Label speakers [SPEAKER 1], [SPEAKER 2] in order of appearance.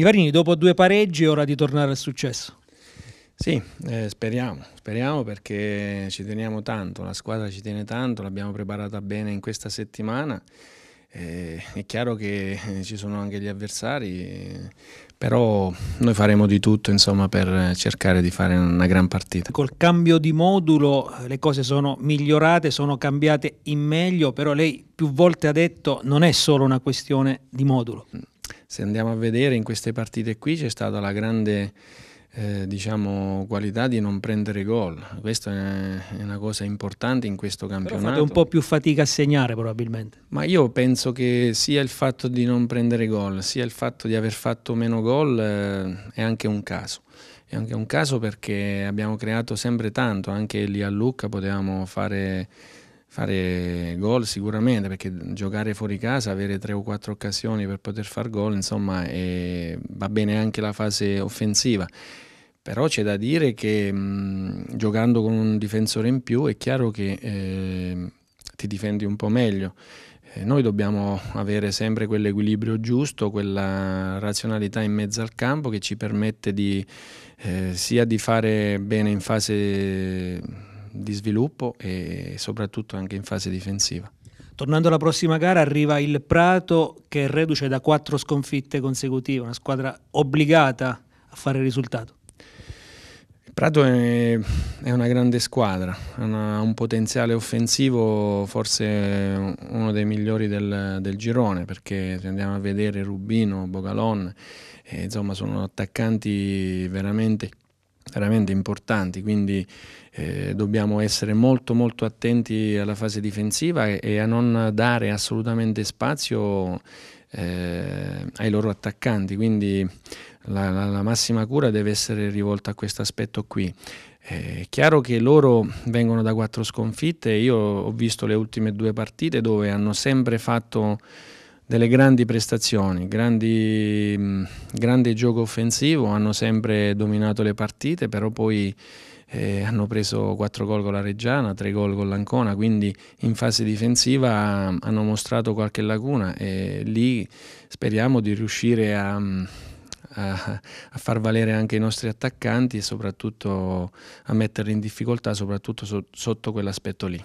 [SPEAKER 1] Rivarini, dopo due pareggi è ora di tornare al successo. Sì,
[SPEAKER 2] eh, speriamo, speriamo perché ci teniamo tanto, la squadra ci tiene tanto, l'abbiamo preparata bene in questa settimana. Eh, è chiaro che eh, ci sono anche gli avversari, però noi faremo di tutto insomma, per cercare di fare una gran partita.
[SPEAKER 1] Col cambio di modulo eh, le cose sono migliorate, sono cambiate in meglio, però lei più volte ha detto non è solo una questione di modulo se andiamo a vedere
[SPEAKER 2] in queste partite qui c'è stata la grande eh, diciamo, qualità di non prendere gol. Questa è una cosa importante in questo campionato. Però fate un
[SPEAKER 1] po' più fatica a segnare probabilmente.
[SPEAKER 2] Ma io penso che sia il fatto di non prendere gol, sia il fatto di aver fatto meno gol eh, è anche un caso. È anche un caso perché abbiamo creato sempre tanto, anche lì a Lucca potevamo fare fare gol sicuramente perché giocare fuori casa, avere tre o quattro occasioni per poter far gol, insomma è, va bene anche la fase offensiva. Però c'è da dire che mh, giocando con un difensore in più è chiaro che eh, ti difendi un po' meglio. Eh, noi dobbiamo avere sempre quell'equilibrio giusto, quella razionalità in mezzo al campo che ci permette di, eh, sia di fare bene in fase di sviluppo e soprattutto anche in fase difensiva.
[SPEAKER 1] Tornando alla prossima gara arriva il Prato che è reduce da quattro sconfitte consecutive, una squadra obbligata a fare il risultato.
[SPEAKER 2] Il Prato è, una grande squadra, ha un potenziale offensivo forse uno dei migliori del, del girone perché se andiamo a vedere Rubino, Bogalon, eh, insomma sono attaccanti veramente veramente importanti, quindi eh, dobbiamo essere molto molto attenti alla fase difensiva e, e a non dare assolutamente spazio eh, ai loro attaccanti, quindi la, la, la, massima cura deve essere rivolta a questo aspetto qui. Eh, è chiaro che loro vengono da quattro sconfitte, io ho visto le ultime due partite dove hanno sempre fatto delle grandi prestazioni, grandi, mm, grande gioco offensivo, hanno sempre dominato le partite, però poi eh, hanno preso 4 gol con la Reggiana, 3 gol con l'Ancona, quindi in fase difensiva mm, hanno mostrato qualche lacuna e lì speriamo di riuscire a, mm, a, a far valere anche i nostri attaccanti e soprattutto a metterli in difficoltà, soprattutto so, sotto quell'aspetto lì.